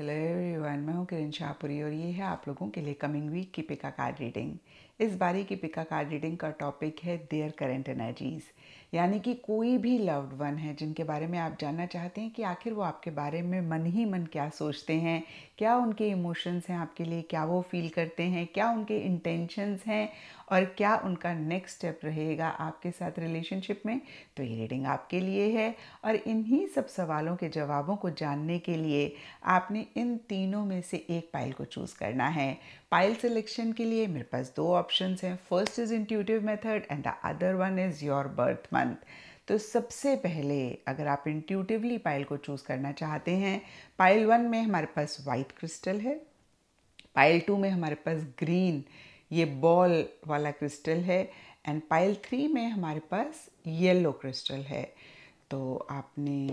hello everyone मैं हूं किरण शाहपुरी और ये है आप लोगों के लिए कमिंग वीक की पिका कार्ड रीडिंग इस बारी की पिका कार्ड रीडिंग का टॉपिक है देयर करेंट एनर्जीज़ यानी कि कोई भी लव्ड वन है जिनके बारे में आप जानना चाहते हैं कि आखिर वो आपके बारे में मन ही मन क्या सोचते हैं क्या उनके इमोशंस हैं आपके लिए क्या वो फील करते हैं क्या उनके इंटेंशंस हैं और क्या उनका नेक्स्ट स्टेप रहेगा आपके साथ रिलेशनशिप में तो ये रीडिंग आपके लिए है और इन्हीं सब सवालों के जवाबों को जानने के लिए आपने इन तीनों में से एक पाइल को चूज़ करना है पाइल सिलेक्शन के लिए मेरे पास दो ऑप्शन हैं first is intuitive method and the other one is your birth month तो सबसे पहले अगर आप इंट्यूटिवली पाइल को चूज़ करना चाहते हैं पाइल वन में हमारे पास वाइट क्रिस्टल है पाइल टू में हमारे पास ग्रीन ये बॉल वाला क्रिस्टल है एंड पाइल थ्री में हमारे पास येलो क्रिस्टल है तो आपने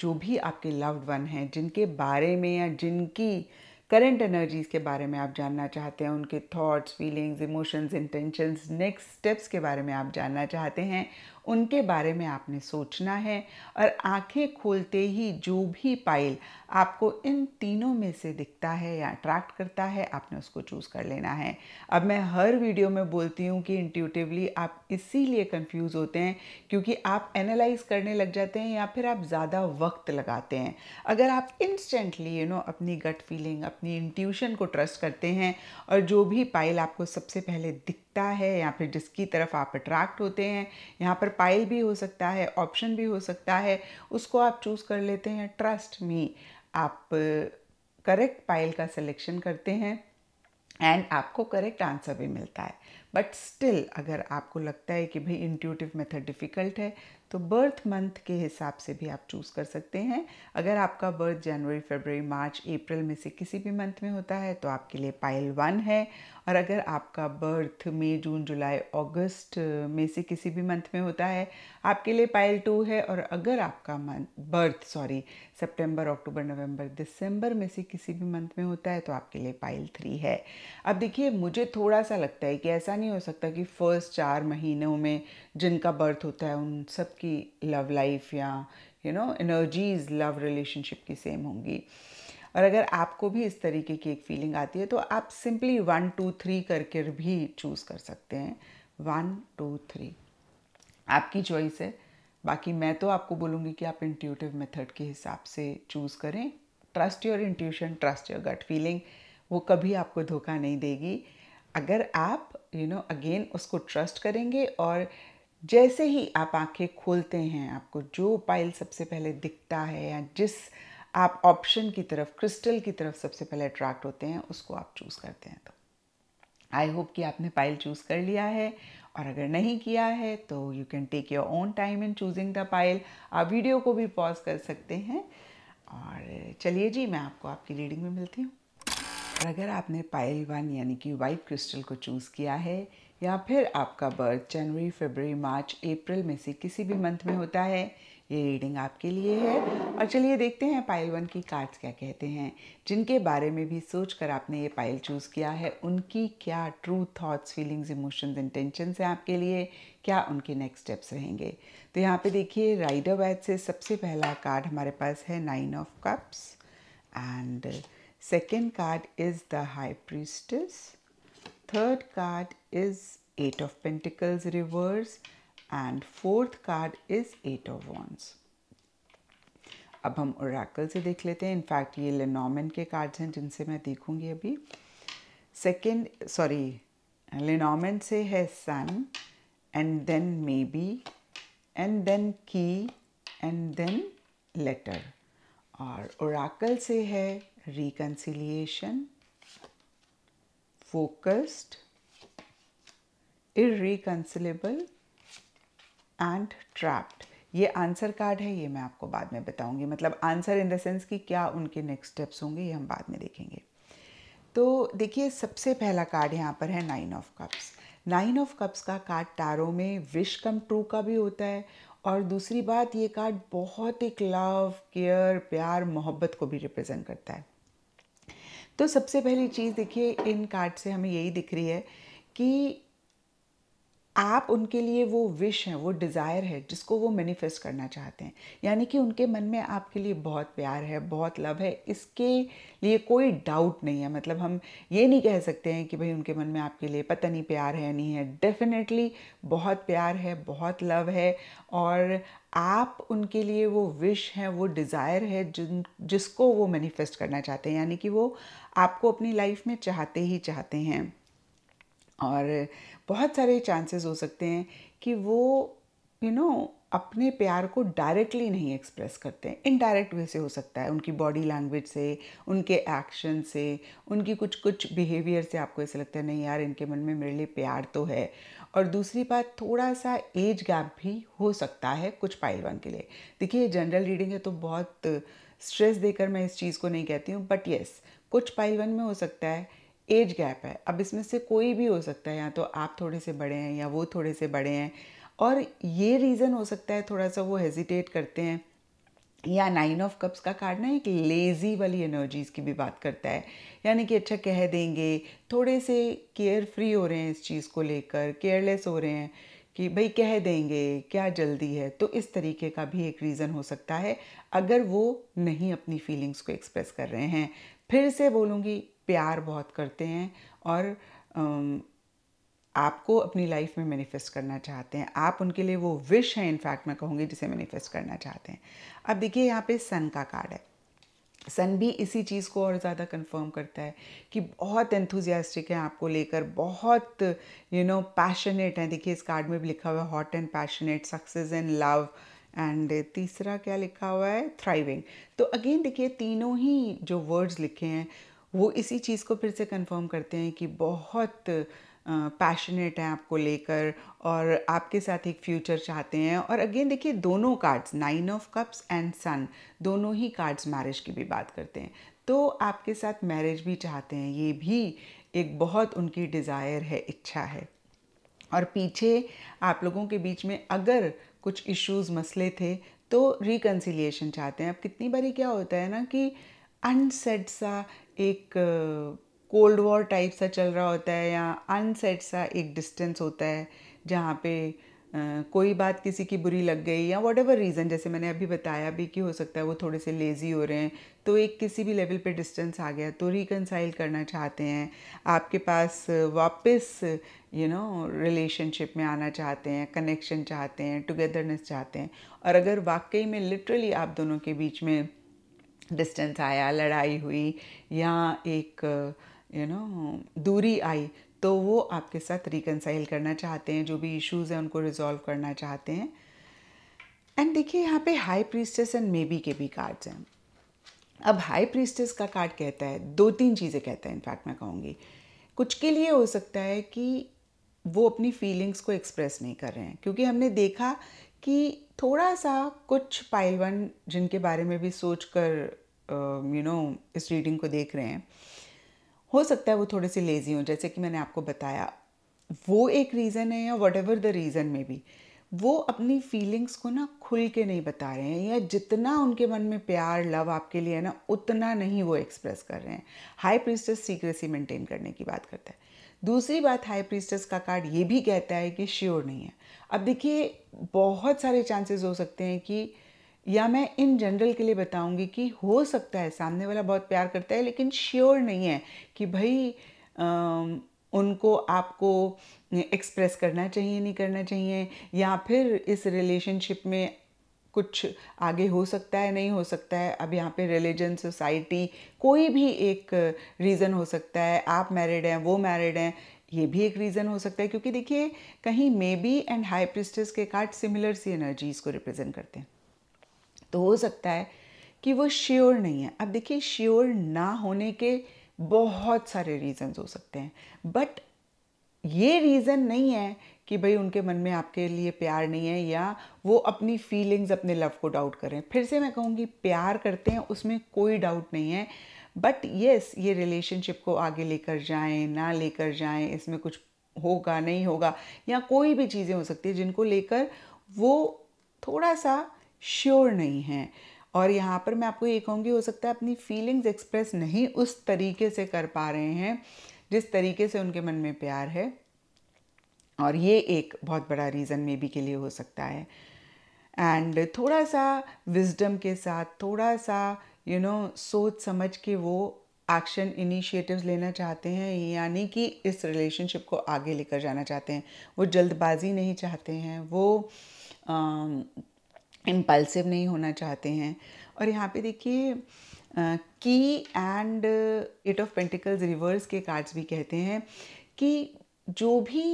जो भी आपके लव्ड वन हैं जिनके बारे में या जिनकी करंट एनर्जीज के बारे में आप जानना चाहते हैं उनके thoughts feelings emotions intentions next steps के बारे में आप जानना चाहते हैं उनके बारे में आपने सोचना है और आंखें खोलते ही जो भी पाइल आपको इन तीनों में से दिखता है या अट्रैक्ट करता है आपने उसको चूज़ कर लेना है अब मैं हर वीडियो में बोलती हूँ कि इंट्यूटिवली आप इसीलिए कंफ्यूज होते हैं क्योंकि आप एनालाइज करने लग जाते हैं या फिर आप ज़्यादा वक्त लगाते हैं अगर आप इंस्टेंटली यू नो अपनी गट फीलिंग अपनी इंट्यूशन को ट्रस्ट करते हैं और जो भी पाइल आपको सबसे पहले दिख दिखता है या फिर जिसकी तरफ आप अट्रैक्ट होते हैं यहाँ पर पाइल भी हो सकता है ऑप्शन भी हो सकता है उसको आप चूज़ कर लेते हैं ट्रस्ट मी आप करेक्ट पाइल का सिलेक्शन करते हैं एंड आपको करेक्ट आंसर भी मिलता है बट स्टिल अगर आपको लगता है कि भाई इंट्यूटिव मेथड डिफ़िकल्ट है तो बर्थ मंथ के हिसाब से भी आप चूज़ कर सकते हैं अगर आपका बर्थ जनवरी फरवरी मार्च अप्रैल में से किसी भी मंथ में होता है तो आपके लिए पाइल वन है और अगर आपका बर्थ मई जून जुलाई अगस्त में से किसी भी मंथ में होता है आपके लिए पायल टू है और अगर आपका मंथ बर्थ सॉरी सितंबर अक्टूबर नवंबर दिसंबर में से किसी भी मंथ में होता है तो आपके लिए पायल थ्री है अब देखिए मुझे थोड़ा सा लगता है कि ऐसा नहीं हो सकता कि फ़र्स्ट चार महीनों में जिनका बर्थ होता है उन सबकी लव लाइफ या you know energies love relationship की सेम होंगी और अगर आपको भी इस तरीके की एक फीलिंग आती है तो आप सिंपली वन टू थ्री करके भी चूज़ कर सकते हैं वन टू थ्री आपकी चॉइस है बाकी मैं तो आपको बोलूँगी कि आप इंट्यूटिव मेथड के हिसाब से चूज़ करें trust your intuition trust your gut feeling वो कभी आपको धोखा नहीं देगी अगर आप यू नो अगेन उसको ट्रस्ट करेंगे और जैसे ही आप आंखें खोलते हैं आपको जो पाइल सबसे पहले दिखता है या जिस आप ऑप्शन की तरफ क्रिस्टल की तरफ सबसे पहले अट्रैक्ट होते हैं उसको आप चूज़ करते हैं तो आई होप कि आपने पाइल चूज़ कर लिया है और अगर नहीं किया है तो you can take your own time in choosing the pile आप वीडियो को भी पॉज कर सकते हैं और चलिए जी मैं आपको आपकी रीडिंग में मिलती हूँ और अगर आपने पाइल वन यानी कि वाइट क्रिस्टल को चूज़ किया है या फिर आपका बर्थ जनवरी फरवरी मार्च अप्रैल में से किसी भी मंथ में होता है ये रीडिंग आपके लिए है और चलिए देखते हैं पाइल वन की कार्ड्स क्या कहते हैं जिनके बारे में भी सोच कर आपने ये पाइल चूज़ किया है उनकी क्या true thoughts feelings emotions intentions हैं आपके लिए क्या उनके नेक्स्ट स्टेप्स रहेंगे तो यहाँ पे देखिए राइडर वैद से सबसे पहला कार्ड हमारे पास है nine of cups and second card is the high priestess third card is eight of pentacles reverse and fourth card is eight of wands अब हम ओराकल से देख लेते हैं इनफैक्ट ये लेनॉमन के कार्ड्स हैं जिनसे मैं देखूंगी अभी सेकेंड सॉरी लेनॉमन से है sun and then may be and then key and then letter और ओराकल से है reconciliation focused irreconcilable and trapped ये आंसर कार्ड है ये मैं आपको बाद में बताऊंगी मतलब आंसर इन द सेंस कि क्या उनके नेक्स्ट स्टेप्स होंगे ये हम बाद में देखेंगे तो देखिए सबसे पहला कार्ड यहाँ पर है nine of cups nine of cups का कार्ड टारो में विश कम ट्रू का भी होता है और दूसरी बात ये कार्ड बहुत एक लव केयर प्यार मोहब्बत को भी रिप्रेजेंट करता है तो सबसे पहली चीज़ देखिए इन कार्ड से हमें यही दिख रही है कि आप उनके लिए वो विश है वो डिज़ायर है जिसको वो मैनिफेस्ट करना चाहते हैं यानी कि उनके मन में आपके लिए बहुत प्यार है बहुत लव है इसके लिए कोई डाउट नहीं है मतलब हम ये नहीं कह सकते हैं कि भाई उनके मन में आपके लिए पता नहीं प्यार है नहीं है डेफिनेटली बहुत प्यार है बहुत लव है और आप उनके लिए वो विश है वो डिज़ायर है जिन जिसको वो मैनिफेस्ट करना चाहते हैं यानी कि वो आपको अपनी लाइफ में चाहते ही चाहते हैं और बहुत सारे चांसेस हो सकते हैं कि वो यू you नो know, अपने प्यार को डायरेक्टली नहीं एक्सप्रेस करते हैं इनडायरेक्ट वे से हो सकता है उनकी बॉडी लैंग्वेज से उनके एक्शन से उनकी कुछ कुछ बिहेवियर से आपको ऐसा लगता है नहीं यार इनके मन में मेरे लिए प्यार तो है और दूसरी बात थोड़ा सा एज गैप भी हो सकता है कुछ पाइलवान के लिए देखिए जनरल रीडिंग है तो बहुत स्ट्रेस देकर मैं इस चीज़ को नहीं कहती हूँ बट येस कुछ पाइलवान में हो सकता है एज गैप है अब इसमें से कोई भी हो सकता है या तो आप थोड़े से बड़े हैं या वो थोड़े से बड़े हैं और ये रीज़न हो सकता है थोड़ा सा वो हेजिटेट करते हैं या नाइन ऑफ कप्स का कार्ड ना एक लेज़ी वाली एनर्जीज़ की भी बात करता है यानी कि अच्छा कह देंगे थोड़े से केयर फ्री हो रहे हैं इस चीज़ को लेकर केयरलेस हो रहे हैं कि भाई कह देंगे क्या जल्दी है तो इस तरीके का भी एक रीज़न हो सकता है अगर वो नहीं अपनी फीलिंग्स को एक्सप्रेस कर रहे हैं फिर से बोलूँगी प्यार बहुत करते हैं और आपको अपनी लाइफ में मैनिफेस्ट करना चाहते हैं आप उनके लिए वो विश है इनफैक्ट मैं कहूँगी जिसे मैनिफेस्ट करना चाहते हैं अब देखिए यहाँ पे सन का कार्ड है सन भी इसी चीज़ को और ज़्यादा कंफर्म करता है कि बहुत एंथुजियास्टिक है आपको लेकर बहुत यू नो पैशनेट हैं देखिए इस कार्ड में भी लिखा हुआ है hot and passionate success in love and तीसरा क्या लिखा हुआ है थ्राइविंग तो अगेन देखिए तीनों ही जो वर्ड्स लिखे हैं वो इसी चीज़ को फिर से कंफर्म करते हैं कि बहुत पैशनेट हैं आपको लेकर और आपके साथ एक फ्यूचर चाहते हैं और अगेन देखिए दोनों cards nine of cups and sun दोनों ही कार्ड्स मैरिज की भी बात करते हैं तो आपके साथ मैरिज भी चाहते हैं ये भी एक बहुत उनकी डिज़ायर है इच्छा है और पीछे आप लोगों के बीच में अगर कुछ इश्यूज मसले थे तो रिकन्सिलिएशन चाहते हैं अब कितनी बारी क्या होता है ना कि अनसेड सा एक कोल्ड वॉर टाइप सा चल रहा होता है या अनसेट सा एक डिस्टेंस होता है जहाँ पे Uh, कोई बात किसी की बुरी लग गई या वॉट एवर रीज़न जैसे मैंने अभी बताया भी कि हो सकता है वो थोड़े से लेज़ी हो रहे हैं तो एक किसी भी लेवल पे डिस्टेंस आ गया तो रिकनसाइल करना चाहते हैं आपके पास वापस यू नो रिलेशनशिप में आना चाहते हैं कनेक्शन चाहते हैं टुगेदरनेस चाहते हैं और अगर वाकई में लिटरली आप दोनों के बीच में डिस्टेंस आया लड़ाई हुई या एक यू नो दूरी आई तो वो आपके साथ रिकनसाइल करना चाहते हैं जो भी इश्यूज़ हैं उनको रिजॉल्व करना चाहते हैं एंड देखिए यहाँ पे हाई प्रीस्टेस एंड बी के भी कार्ड्स हैं अब हाई प्रीस्टेस का कार्ड कहता है दो तीन चीज़ें कहता है इनफैक्ट मैं कहूँगी कुछ के लिए हो सकता है कि वो अपनी फीलिंग्स को एक्सप्रेस नहीं कर रहे हैं क्योंकि हमने देखा कि थोड़ा सा कुछ पाइलवन जिनके बारे में भी सोच कर यू नो इस रीडिंग को देख रहे हैं हो सकता है वो थोड़े से लेज़ी हों जैसे कि मैंने आपको बताया वो एक रीज़न है या वट एवर द रीज़न में भी वो अपनी फीलिंग्स को ना खुल के नहीं बता रहे हैं या जितना उनके मन में प्यार लव आपके लिए है ना उतना नहीं वो एक्सप्रेस कर रहे हैं हाई प्रिस्टस सीक्रेसी मेंटेन करने की बात करता है दूसरी बात हाई प्रिस्टस का कार्ड ये भी कहता है कि श्योर नहीं है अब देखिए बहुत सारे चांसेस हो सकते हैं कि या मैं इन जनरल के लिए बताऊंगी कि हो सकता है सामने वाला बहुत प्यार करता है लेकिन श्योर नहीं है कि भाई उनको आपको एक्सप्रेस करना चाहिए नहीं करना चाहिए या फिर इस रिलेशनशिप में कुछ आगे हो सकता है नहीं हो सकता है अब यहाँ पे रिलीजन सोसाइटी कोई भी एक रीज़न हो सकता है आप मैरिड हैं वो मैरिड हैं ये भी एक रीज़न हो सकता है क्योंकि देखिए कहीं may be and high priestess के कार्ड सिमिलर सी एनर्जीज़ को रिप्रेजेंट करते हैं तो हो सकता है कि वो श्योर नहीं है अब देखिए श्योर ना होने के बहुत सारे रीज़न्स हो सकते हैं बट ये रीज़न नहीं है कि भाई उनके मन में आपके लिए प्यार नहीं है या वो अपनी फीलिंग्स अपने लव को डाउट करें फिर से मैं कहूँगी प्यार करते हैं उसमें कोई डाउट नहीं है बट येस ये रिलेशनशिप को आगे लेकर जाएं ना लेकर जाएं इसमें कुछ होगा नहीं होगा या कोई भी चीज़ें हो सकती है जिनको लेकर वो थोड़ा सा श्योर नहीं है और यहाँ पर मैं आपको ये कहूँगी हो सकता है अपनी फीलिंग्स एक्सप्रेस नहीं उस तरीके से कर पा रहे हैं जिस तरीके से उनके मन में प्यार है और ये एक बहुत बड़ा रीज़न मे बी के लिए हो सकता है एंड थोड़ा सा विजडम के साथ थोड़ा सा यू you नो know, सोच समझ के वो एक्शन इनिशिएटिव्स लेना चाहते हैं यानी कि इस रिलेशनशिप को आगे लेकर जाना चाहते हैं वो जल्दबाजी नहीं चाहते हैं वो इम्पल्सिव नहीं होना चाहते हैं और यहाँ पे देखिए key and eight of pentacles reverse के कार्ड्स भी कहते हैं कि जो भी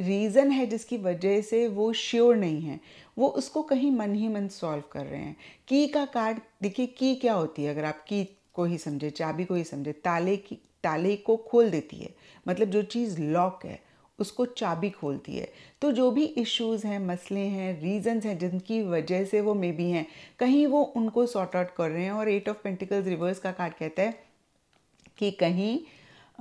रीज़न है जिसकी वजह से वो श्योर नहीं है वो उसको कहीं मन ही मन सॉल्व कर रहे हैं की का कार्ड देखिए की क्या होती है अगर आप की को ही समझे चाबी को ही समझे ताले की ताले को खोल देती है मतलब जो चीज़ लॉक है उसको चाबी खोलती है तो जो भी इश्यूज हैं मसले हैं रीजंस हैं जिनकी वजह से वो मे बी हैं कहीं वो उनको सॉर्ट आउट कर रहे हैं और एट ऑफ पेंटिकल्स रिवर्स का कार्ड कहता है कि कहीं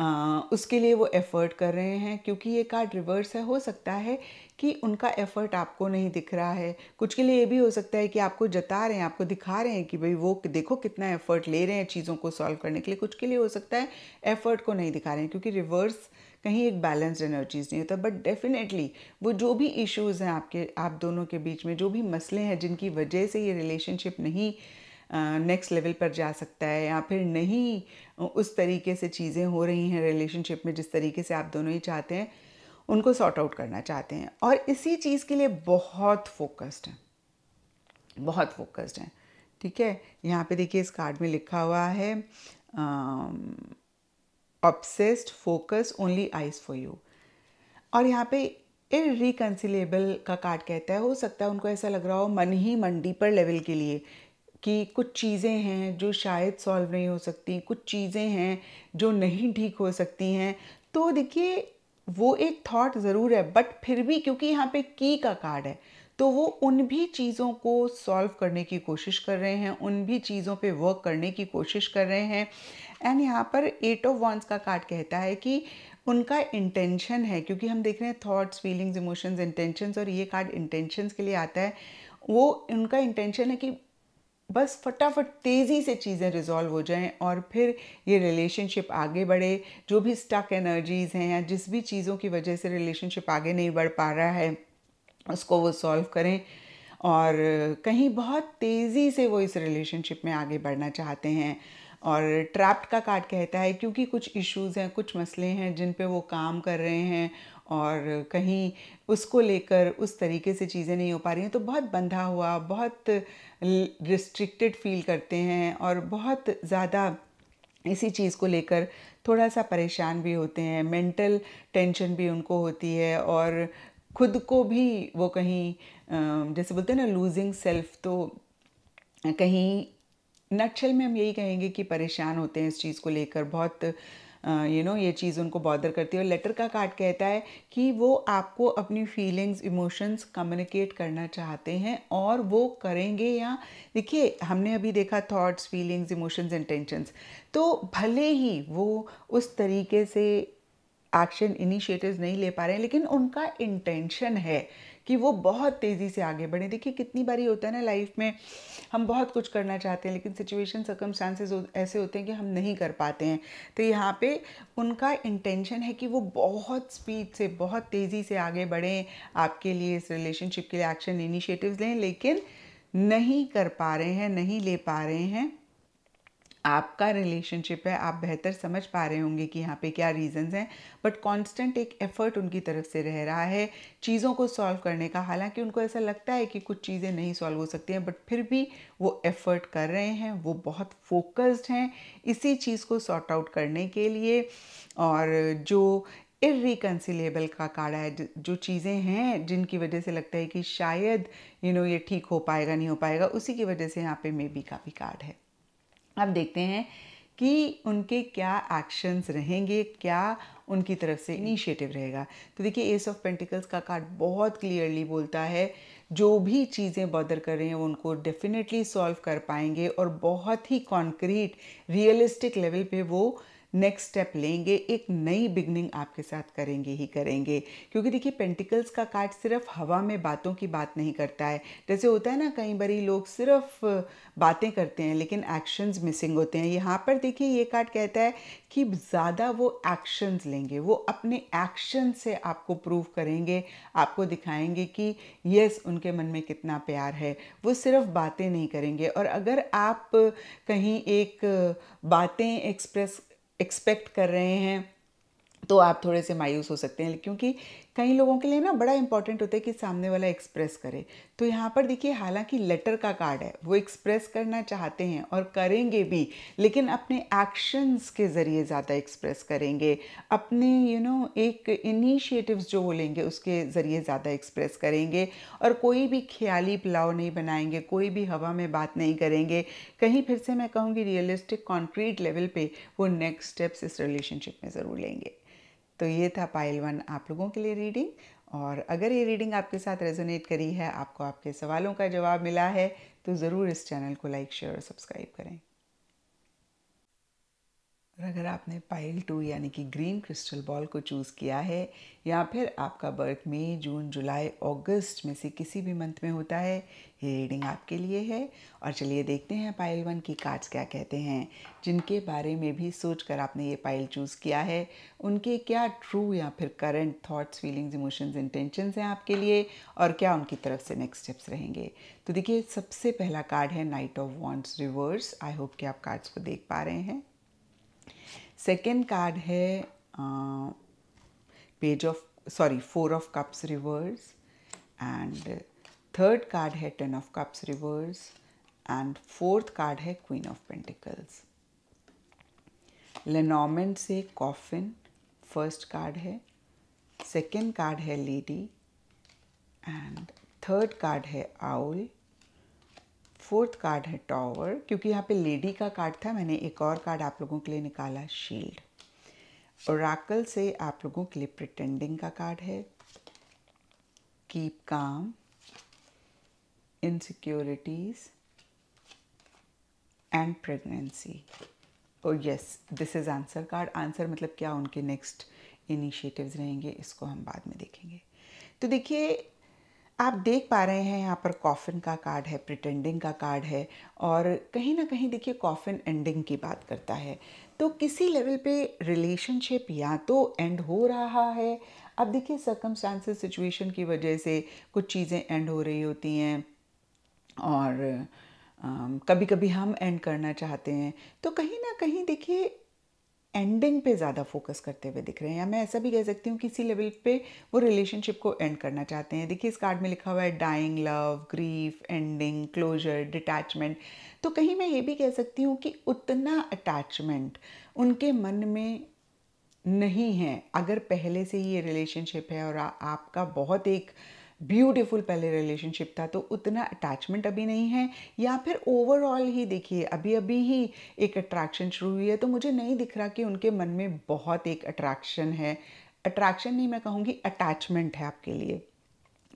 उसके लिए वो एफ़र्ट कर रहे हैं क्योंकि ये कार्ड रिवर्स है हो सकता है कि उनका एफ़र्ट आपको नहीं दिख रहा है कुछ के लिए ये भी हो सकता है कि आपको जता रहे हैं आपको दिखा रहे हैं कि भाई वो देखो कितना एफ़र्ट ले रहे हैं चीज़ों को सॉल्व करने के लिए कुछ के लिए हो सकता है एफ़र्ट को नहीं दिखा रहे हैं क्योंकि रिवर्स कहीं एक बैलेंस्ड एनर्जीज नहीं होता बट डेफिनेटली वो जो भी इश्यूज़ हैं आपके आप दोनों के बीच में जो भी मसले हैं जिनकी वजह से ये रिलेशनशिप नहीं नेक्स्ट लेवल पर जा सकता है या फिर नहीं उस तरीके से चीज़ें हो रही हैं रिलेशनशिप में जिस तरीके से आप दोनों ही चाहते हैं उनको सॉर्ट आउट करना चाहते हैं और इसी चीज़ के लिए बहुत फोकस्ड हैं बहुत फोकस्ड हैं ठीक है यहाँ पे देखिए इस कार्ड में लिखा हुआ है obsessed focus only eyes for you और यहाँ पे इ का कार्ड कहता है हो सकता है उनको ऐसा लग रहा हो मन ही मन डीपर लेवल के लिए कि कुछ चीज़ें हैं जो शायद सॉल्व नहीं हो सकती कुछ चीज़ें हैं जो नहीं ठीक हो सकती हैं तो देखिए वो एक थॉट ज़रूर है बट फिर भी क्योंकि यहाँ पे की का कार्ड है तो वो उन भी चीज़ों को सॉल्व करने की कोशिश कर रहे हैं उन भी चीज़ों पे वर्क करने की कोशिश कर रहे हैं एंड यहाँ पर एट ऑफ वॉन्स का कार्ड कहता है कि उनका इंटेंशन है क्योंकि हम देख रहे हैं थॉट्स फीलिंग्स इमोशंस इंटेंशंस और ये कार्ड इंटेंशंस के लिए आता है वो उनका इंटेंशन है कि बस फटाफट तेज़ी से चीज़ें रिजॉल्व हो जाएं और फिर ये रिलेशनशिप आगे बढ़े जो भी स्टक एनर्जीज़ हैं या जिस भी चीज़ों की वजह से रिलेशनशिप आगे नहीं बढ़ पा रहा है उसको वो सॉल्व करें और कहीं बहुत तेज़ी से वो इस रिलेशनशिप में आगे बढ़ना चाहते हैं और ट्रैप्ड का कार्ड कहता है क्योंकि कुछ इश्यूज़ हैं कुछ मसले हैं जिन पे वो काम कर रहे हैं और कहीं उसको लेकर उस तरीके से चीज़ें नहीं हो पा रही हैं तो बहुत बंधा हुआ बहुत रिस्ट्रिक्टेड फील करते हैं और बहुत ज़्यादा इसी चीज़ को लेकर थोड़ा सा परेशान भी होते हैं मेंटल टेंशन भी उनको होती है और खुद को भी वो कहीं जैसे बोलते हैं ना लूजिंग सेल्फ तो कहीं नक्शल में हम यही कहेंगे कि परेशान होते हैं इस चीज़ को लेकर बहुत यू नो ये चीज़ उनको बॉदर करती है और लेटर का कार्ड कहता है कि वो आपको अपनी फीलिंग्स इमोशंस कम्युनिकेट करना चाहते हैं और वो करेंगे या देखिए हमने अभी देखा थॉट्स फीलिंग्स इमोशंस इंटेंशंस तो भले ही वो उस तरीके से एक्शन इनिशिएटिव्स नहीं ले पा रहे हैं लेकिन उनका इंटेंशन है कि वो बहुत तेज़ी से आगे बढ़ें देखिए कितनी बारी होता है ना लाइफ में हम बहुत कुछ करना चाहते हैं लेकिन सिचुएशन सर्कमस्टांसेस ऐसे होते हैं कि हम नहीं कर पाते हैं तो यहाँ पे उनका इंटेंशन है कि वो बहुत स्पीड से बहुत तेज़ी से आगे बढ़ें आपके लिए इस रिलेशनशिप के लिए एक्शन इनिशिएटिव्स लें लेकिन नहीं कर पा रहे हैं नहीं ले पा रहे हैं आपका रिलेशनशिप है आप बेहतर समझ पा रहे होंगे कि यहाँ पे क्या रीजंस हैं बट कांस्टेंट एक एफर्ट उनकी तरफ से रह रहा है चीज़ों को सॉल्व करने का हालांकि उनको ऐसा लगता है कि कुछ चीज़ें नहीं सॉल्व हो सकती हैं बट फिर भी वो एफर्ट कर रहे हैं वो बहुत फोकस्ड हैं इसी चीज़ को सॉर्ट आउट करने के लिए और जो इरिकनसिलेबल का काड़ा है जो चीज़ें हैं जिनकी वजह से लगता है कि शायद यू you नो know, ये ठीक हो पाएगा नहीं हो पाएगा उसी की वजह से यहाँ पे मे बी का भी कार्ड है अब देखते हैं कि उनके क्या एक्शंस रहेंगे क्या उनकी तरफ से इनिशिएटिव रहेगा तो देखिए एस ऑफ पेंटिकल्स का कार्ड बहुत क्लियरली बोलता है जो भी चीज़ें बॉदर कर रहे हैं उनको डेफिनेटली सॉल्व कर पाएंगे और बहुत ही कॉन्क्रीट रियलिस्टिक लेवल पे वो नेक्स्ट स्टेप लेंगे एक नई बिगनिंग आपके साथ करेंगे ही करेंगे क्योंकि देखिए पेंटिकल्स का कार्ड सिर्फ हवा में बातों की बात नहीं करता है जैसे होता है ना कई बारी लोग सिर्फ बातें करते हैं लेकिन एक्शंस मिसिंग होते हैं यहाँ पर देखिए ये कार्ड कहता है कि ज़्यादा वो एक्शंस लेंगे वो अपने एक्शन से आपको प्रूव करेंगे आपको दिखाएंगे कि यस उनके मन में कितना प्यार है वो सिर्फ बातें नहीं करेंगे और अगर आप कहीं एक बातें एक्सप्रेस एक्सपेक्ट कर रहे हैं तो आप थोड़े से मायूस हो सकते हैं क्योंकि कई लोगों के लिए ना बड़ा इंपॉर्टेंट होता है कि सामने वाला एक्सप्रेस करे तो यहाँ पर देखिए हालांकि लेटर का कार्ड है वो एक्सप्रेस करना चाहते हैं और करेंगे भी लेकिन अपने एक्शंस के ज़रिए ज़्यादा एक्सप्रेस करेंगे अपने यू you नो know, एक इनिशिएटिव्स जो वो लेंगे उसके ज़रिए ज़्यादा एक्सप्रेस करेंगे और कोई भी ख्याली पुलाव नहीं बनाएंगे कोई भी हवा में बात नहीं करेंगे कहीं फिर से मैं कहूँगी रियलिस्टिक कॉन्क्रीट लेवल पर वो नेक्स्ट स्टेप्स इस रिलेशनशिप में ज़रूर लेंगे तो ये था पाइल वन आप लोगों के लिए रीडिंग और अगर ये रीडिंग आपके साथ रेजोनेट करी है आपको आपके सवालों का जवाब मिला है तो ज़रूर इस चैनल को लाइक शेयर और सब्सक्राइब करें और अगर आपने पाइल टू यानी कि ग्रीन क्रिस्टल बॉल को चूज़ किया है या फिर आपका बर्थ मई जून जुलाई अगस्त में से किसी भी मंथ में होता है ये रीडिंग आपके लिए है और चलिए देखते हैं पाइल वन की कार्ड्स क्या कहते हैं जिनके बारे में भी सोच कर आपने ये पाइल चूज़ किया है उनके क्या ट्रू या फिर current thoughts feelings emotions intentions हैं आपके लिए और क्या उनकी तरफ से नेक्स्ट स्टेप्स रहेंगे तो देखिए सबसे पहला कार्ड है knight of wands reverse I hope कि आप कार्ड्स को देख पा रहे हैं सेकेंड कार्ड है page of sorry four of cups reverse and third card है ten of cups reverse and fourth card है क्वीन ऑफ पेंटिकल्स लेनॉमेन से कॉफिन फर्स्ट कार्ड है सेकेंड कार्ड है लेडी एंड थर्ड कार्ड है owl fourth card है tower क्योंकि यहाँ पे लेडी का कार्ड था मैंने एक और कार्ड आप लोगों के लिए निकाला शील्ड राकल से आप लोगों के लिए प्रिटेंडिंग का कार्ड है keep calm insecurities and pregnancy और yes this is answer card answer मतलब क्या उनके नेक्स्ट इनिशिएटिव्स रहेंगे इसको हम बाद में देखेंगे तो देखिए आप देख पा रहे हैं यहाँ पर कॉफिन का कार्ड है प्रिटेंडिंग का कार्ड है और कहीं ना कहीं देखिए कॉफिन एंडिंग की बात करता है तो किसी लेवल पे रिलेशनशिप या तो एंड हो रहा है अब देखिए सर्कमस्टांसेस सिचुएशन की वजह से कुछ चीज़ें एंड हो रही होती हैं और कभी कभी हम एंड करना चाहते हैं तो कहीं ना कहीं देखिए एंडिंग पे ज़्यादा फोकस करते हुए दिख रहे हैं या मैं ऐसा भी कह सकती हूँ किसी लेवल पे वो रिलेशनशिप को एंड करना चाहते हैं देखिए इस कार्ड में लिखा हुआ है dying love grief ending closure detachment तो कहीं मैं ये भी कह सकती हूँ कि उतना अटैचमेंट उनके मन में नहीं है अगर पहले से ही ये रिलेशनशिप है और आ, आपका बहुत एक ब्यूटीफुल पहले रिलेशनशिप था तो उतना अटैचमेंट अभी नहीं है या फिर ओवरऑल ही देखिए अभी अभी ही एक अट्रैक्शन शुरू हुई है तो मुझे नहीं दिख रहा कि उनके मन में बहुत एक अट्रैक्शन है अट्रैक्शन नहीं मैं कहूँगी अटैचमेंट है आपके लिए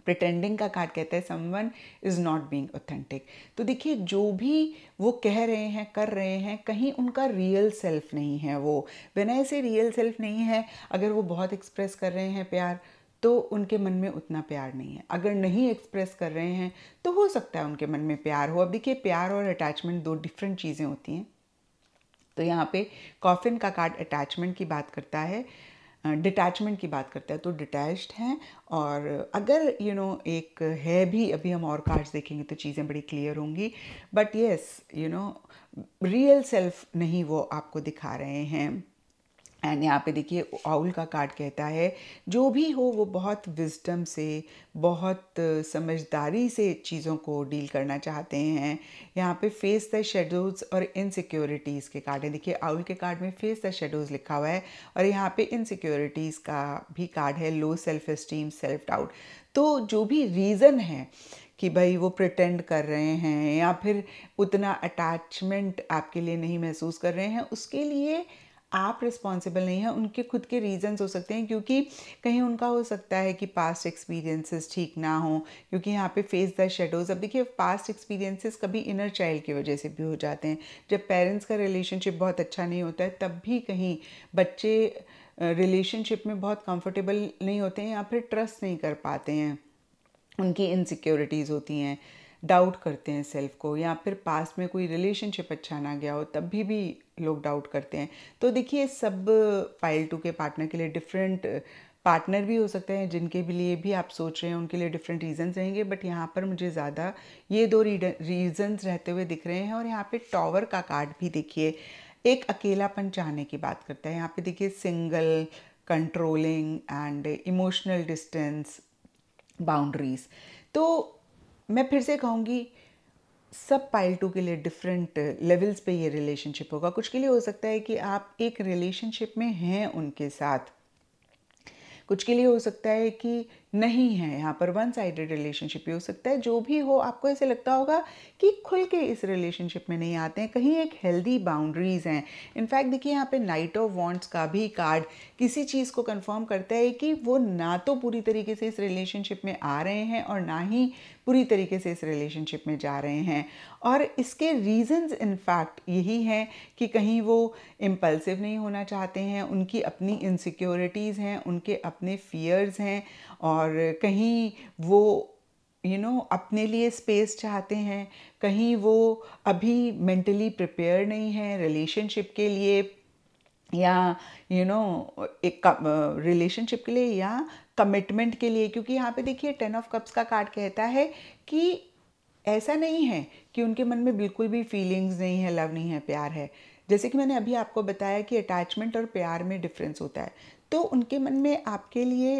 प्रिटेंडिंग का कार्ड कहते हैं someone is not being authentic तो देखिए जो भी वो कह रहे हैं कर रहे हैं कहीं उनका रियल सेल्फ नहीं है वो बिना ऐसे रियल सेल्फ नहीं है अगर वो बहुत एक्सप्रेस कर रहे हैं प्यार तो उनके मन में उतना प्यार नहीं है अगर नहीं एक्सप्रेस कर रहे हैं तो हो सकता है उनके मन में प्यार हो अब देखिए प्यार और अटैचमेंट दो डिफरेंट चीज़ें होती हैं तो यहाँ पे कॉफिन का कार्ड अटैचमेंट की बात करता है डिटैचमेंट की बात करता है तो डिटैच्ड हैं और अगर यू you नो know, एक है भी अभी हम और कार्ड्स देखेंगे तो चीज़ें बड़ी क्लियर होंगी but yes you know real self नहीं वो आपको दिखा रहे हैं एंड यहाँ पे देखिए आउल का कार्ड कहता है जो भी हो वो बहुत विजडम से बहुत समझदारी से चीज़ों को डील करना चाहते हैं यहाँ पे फेस द शेडोज़ और इनसिक्योरिटीज़ के कार्ड है देखिए आउल के कार्ड में फेस द शेडोज़ लिखा हुआ है और यहाँ पे इनसिक्योरिटीज़ का भी कार्ड है low self esteem self doubt तो जो भी रीज़न है कि भाई वो प्रटेंड कर रहे हैं या फिर उतना अटैचमेंट आपके लिए नहीं महसूस कर रहे हैं उसके लिए आप रिस्पॉन्सिबल नहीं हैं उनके खुद के रीजंस हो सकते हैं क्योंकि कहीं उनका हो सकता है कि पास्ट एक्सपीरियंसेस ठीक ना हो क्योंकि यहाँ पे फेस द शेडोज़ अब देखिए पास्ट एक्सपीरियंसेस कभी इनर चाइल्ड की वजह से भी हो जाते हैं जब पेरेंट्स का रिलेशनशिप बहुत अच्छा नहीं होता है तब भी कहीं बच्चे रिलेशनशिप में बहुत कंफर्टेबल नहीं होते हैं या फिर ट्रस्ट नहीं कर पाते हैं उनकी इनसिक्योरिटीज़ होती हैं डाउट करते हैं सेल्फ को या फिर पास्ट में कोई रिलेशनशिप अच्छा ना गया हो तब भी भी लोग डाउट करते हैं तो देखिए सब पाइल टू के पार्टनर के लिए डिफरेंट पार्टनर भी हो सकते हैं जिनके भी लिए भी आप सोच रहे हैं उनके लिए डिफरेंट रीजंस रहेंगे बट यहाँ पर मुझे ज़्यादा ये दो रीजंस रहते हुए दिख रहे हैं और यहाँ पे टॉवर का कार्ड भी देखिए एक अकेलापन चाहने की बात करता है यहाँ पे देखिए single controlling and emotional distance boundaries तो मैं फिर से कहूँगी सब पाइल टू के लिए डिफरेंट लेवल्स पे ये रिलेशनशिप होगा कुछ के लिए हो सकता है कि आप एक रिलेशनशिप में हैं उनके साथ कुछ के लिए हो सकता है कि नहीं है यहाँ पर वन साइडेड रिलेशनशिप भी हो सकता है जो भी हो आपको ऐसे लगता होगा कि खुल के इस रिलेशनशिप में नहीं आते हैं कहीं एक हेल्दी बाउंड्रीज़ हैं इनफैक्ट देखिए यहाँ पे नाइट ऑफ वॉन्ट्स का भी कार्ड किसी चीज़ को कंफर्म करता है कि वो ना तो पूरी तरीके से इस रिलेशनशिप में आ रहे हैं और ना ही पूरी तरीके से इस रिलेशनशिप में जा रहे हैं और इसके रीजंस इनफैक्ट यही हैं कि कहीं वो इम्पल्सिव नहीं होना चाहते हैं उनकी अपनी इनसिक्योरिटीज़ हैं उनके अपने फियर्स हैं और और कहीं वो यू you नो know, अपने लिए स्पेस चाहते हैं कहीं वो अभी मेंटली प्रिपेयर नहीं है रिलेशनशिप के लिए या यू you नो know, एक रिलेशनशिप के लिए या कमिटमेंट के लिए क्योंकि यहाँ पे देखिए टेन ऑफ कप्स का कार्ड कहता है कि ऐसा नहीं है कि उनके मन में बिल्कुल भी फीलिंग्स नहीं है लव नहीं है प्यार है जैसे कि मैंने अभी आपको बताया कि अटैचमेंट और प्यार में डिफरेंस होता है तो उनके मन में आपके लिए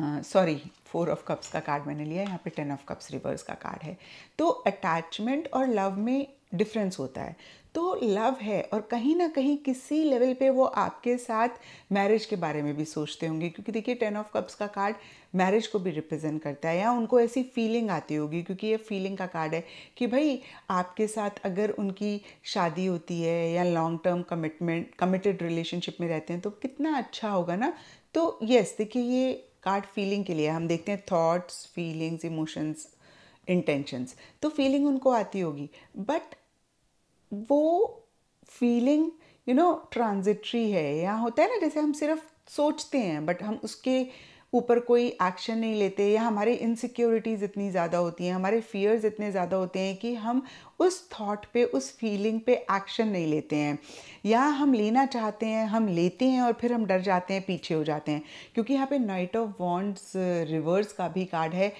सॉरी फोर ऑफ कप्स का कार्ड मैंने लिया यहाँ पे टेन ऑफ कप्स रिवर्स का कार्ड है तो अटैचमेंट और लव में डिफरेंस होता है तो लव है और कहीं ना कहीं किसी लेवल पे वो आपके साथ मैरिज के बारे में भी सोचते होंगे क्योंकि देखिए टेन ऑफ कप्स का कार्ड मैरिज को भी रिप्रेजेंट करता है या उनको ऐसी फीलिंग आती होगी क्योंकि ये फीलिंग का कार्ड है कि भाई आपके साथ अगर उनकी शादी होती है या long term commitment committed relationship में रहते हैं तो कितना अच्छा होगा ना तो यस देखिए ये कार्ड फीलिंग के लिए हम देखते हैं थॉट्स फीलिंग्स इमोशंस इंटेंशंस तो फीलिंग उनको आती होगी बट वो फीलिंग यू नो ट्रांजिट्री है यहाँ होता है ना जैसे हम सिर्फ सोचते हैं बट हम उसके ऊपर कोई एक्शन नहीं लेते या हमारे इनसिक्योरिटीज़ इतनी ज़्यादा होती हैं हमारे फियर्स इतने ज़्यादा होते हैं कि हम उस थॉट पे उस फीलिंग पे एक्शन नहीं लेते हैं या हम लेना चाहते हैं हम लेते हैं और फिर हम डर जाते हैं पीछे हो जाते हैं क्योंकि यहाँ पे नाइट ऑफ वॉन्ड्स रिवर्स का भी कार्ड है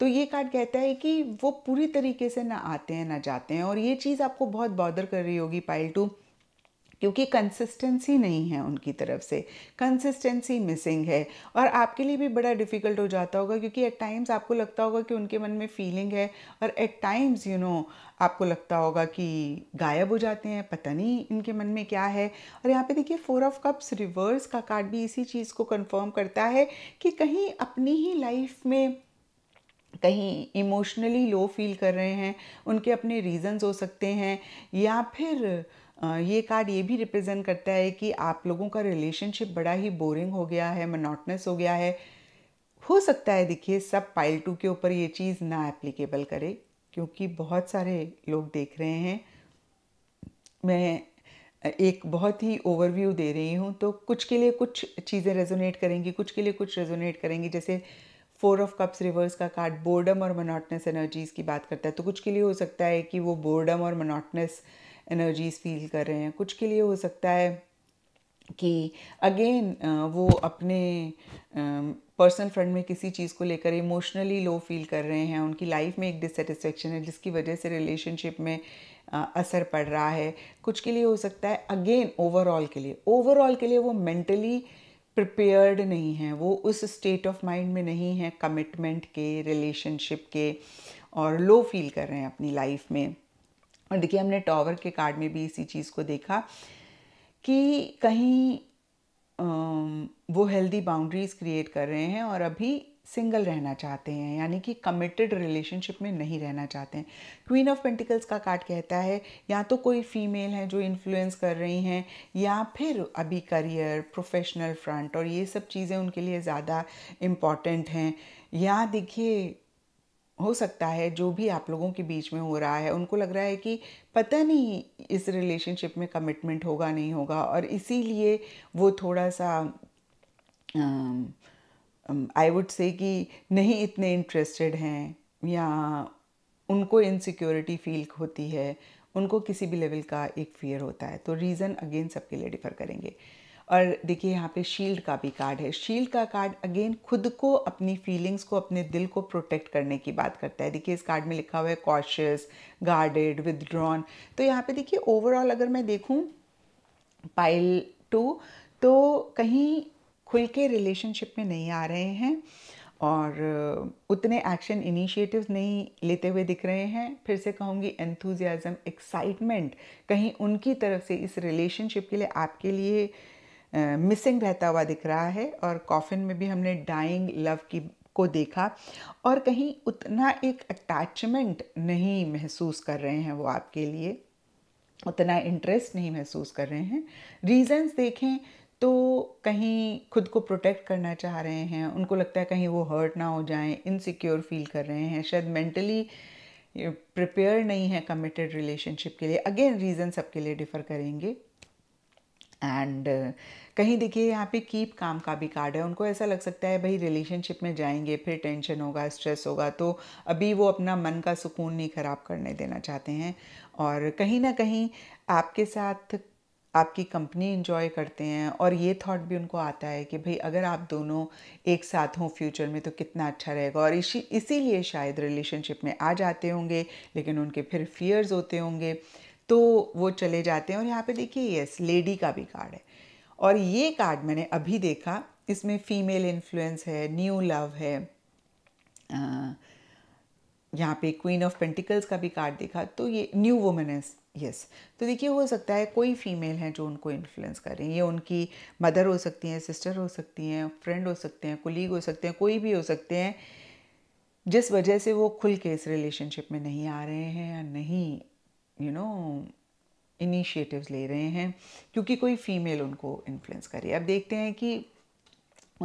तो ये कार्ड कहता है कि वो पूरी तरीके से ना आते हैं ना जाते हैं और ये चीज़ आपको बहुत बॉदर कर रही होगी पाइल टू क्योंकि कंसिस्टेंसी नहीं है उनकी तरफ से कंसिस्टेंसी मिसिंग है और आपके लिए भी बड़ा डिफ़िकल्ट हो जाता होगा क्योंकि एट टाइम्स आपको लगता होगा कि उनके मन में फीलिंग है और एट टाइम्स यू नो आपको लगता होगा कि गायब हो जाते हैं पता नहीं इनके मन में क्या है और यहाँ पे देखिए फोर ऑफ कप्स रिवर्स का कार्ड भी इसी चीज़ को कन्फर्म करता है कि कहीं अपनी ही लाइफ में कहीं इमोशनली लो फील कर रहे हैं उनके अपने रीज़न्स हो सकते हैं या फिर ये कार्ड ये भी रिप्रेजेंट करता है कि आप लोगों का रिलेशनशिप बड़ा ही बोरिंग हो गया है मनोटनस हो गया है हो सकता है देखिए सब पाइल टू के ऊपर ये चीज़ ना एप्लीकेबल करे क्योंकि बहुत सारे लोग देख रहे हैं मैं एक बहुत ही ओवरव्यू दे रही हूँ तो कुछ के लिए कुछ चीज़ें रेजोनेट करेंगी कुछ के लिए कुछ रेजोनेट करेंगी जैसे फोर ऑफ कप्स रिवर्स का कार्ड बोर्डम और मनोटनस एनर्जीज़ की बात करता है तो कुछ के लिए हो सकता है कि वो बोर्डम और uh, एनर्जीज़ फील कर रहे हैं कुछ के लिए हो सकता है कि अगेन वो अपने पर्सनल फ्रेंड में किसी चीज़ को लेकर इमोशनली लो फील कर रहे हैं उनकी लाइफ में एक डिससेटिस्फेक्शन है जिसकी वजह से रिलेशनशिप में असर पड़ रहा है कुछ के लिए हो सकता है अगेन ओवरऑल के लिए ओवरऑल के लिए वो मेंटली प्रिपेयर्ड नहीं है वो उस स्टेट ऑफ माइंड में नहीं है कमिटमेंट के रिलेशनशिप के और लो फील कर रहे हैं अपनी लाइफ में और देखिए हमने टॉवर के कार्ड में भी इसी चीज़ को देखा कि कहीं वो हेल्दी बाउंड्रीज क्रिएट कर रहे हैं और अभी सिंगल रहना चाहते हैं यानी कि कमिटेड रिलेशनशिप में नहीं रहना चाहते हैं क्वीन ऑफ पेंटिकल्स का कार्ड कहता है या तो कोई फीमेल है जो इन्फ्लुएंस कर रही हैं या फिर अभी करियर प्रोफेशनल फ्रंट और ये सब चीज़ें उनके लिए ज़्यादा इम्पॉर्टेंट हैं या देखिए हो सकता है जो भी आप लोगों के बीच में हो रहा है उनको लग रहा है कि पता नहीं इस रिलेशनशिप में कमिटमेंट होगा नहीं होगा और इसीलिए वो थोड़ा सा आई वुड से कि नहीं इतने इंटरेस्टेड हैं या उनको इनसिक्योरिटी फील होती है उनको किसी भी लेवल का एक फियर होता है तो रीज़न अगेन सबके लिए डिफर करेंगे और देखिए यहाँ पे शील्ड का भी कार्ड है शील्ड का कार्ड अगेन खुद को अपनी फीलिंग्स को अपने दिल को प्रोटेक्ट करने की बात करता है देखिए इस कार्ड में लिखा हुआ है कॉशियस गार्डेड विदड्रॉन तो यहाँ पे देखिए ओवरऑल अगर मैं देखूँ पाइल टू तो कहीं खुल के रिलेशनशिप में नहीं आ रहे हैं और उतने एक्शन इनिशिएटिव नहीं लेते हुए दिख रहे हैं फिर से कहूँगी एंथुजियाज़म एक्साइटमेंट कहीं उनकी तरफ से इस रिलेशनशिप के लिए आपके लिए मिसिंग रहता हुआ दिख रहा है और कॉफिन में भी हमने डाइंग लव की को देखा और कहीं उतना एक अटैचमेंट नहीं महसूस कर रहे हैं वो आपके लिए उतना इंटरेस्ट नहीं महसूस कर रहे हैं रीजंस देखें तो कहीं खुद को प्रोटेक्ट करना चाह रहे हैं उनको लगता है कहीं वो हर्ट ना हो जाएं इनसिक्योर फील कर रहे हैं शायद मेंटली प्रिपेयर नहीं है कमिटेड रिलेशनशिप के लिए अगेन रीज़न सबके लिए डिफ़र करेंगे एंड uh, कहीं देखिए यहाँ पे कीप काम का भी कार्ड है उनको ऐसा लग सकता है भाई रिलेशनशिप में जाएंगे फिर टेंशन होगा स्ट्रेस होगा तो अभी वो अपना मन का सुकून नहीं ख़राब करने देना चाहते हैं और कहीं ना कहीं आपके साथ आपकी कंपनी इंजॉय करते हैं और ये थॉट भी उनको आता है कि भाई अगर आप दोनों एक साथ हों फ्यूचर में तो कितना अच्छा रहेगा और इसी इसीलिए शायद रिलेशनशिप में आ जाते होंगे लेकिन उनके फिर फियर्स होते होंगे तो वो चले जाते हैं और यहाँ पे देखिए यस लेडी का भी कार्ड है और ये कार्ड मैंने अभी देखा इसमें फीमेल इन्फ्लुएंस है न्यू लव है यहाँ पे क्वीन ऑफ पेंटिकल्स का भी कार्ड देखा तो ये न्यू है यस तो देखिए हो सकता है कोई फीमेल है जो उनको इन्फ्लुएंस कर रही है ये उनकी मदर हो सकती हैं सिस्टर हो सकती हैं फ्रेंड हो सकते हैं कुलीग हो सकते हैं कोई भी हो सकते हैं जिस वजह से वो खुल के इस रिलेशनशिप में नहीं आ रहे हैं या नहीं यू नो इनिशिएटिव्स ले रहे हैं क्योंकि कोई फीमेल उनको इन्फ्लुएंस करे अब देखते हैं कि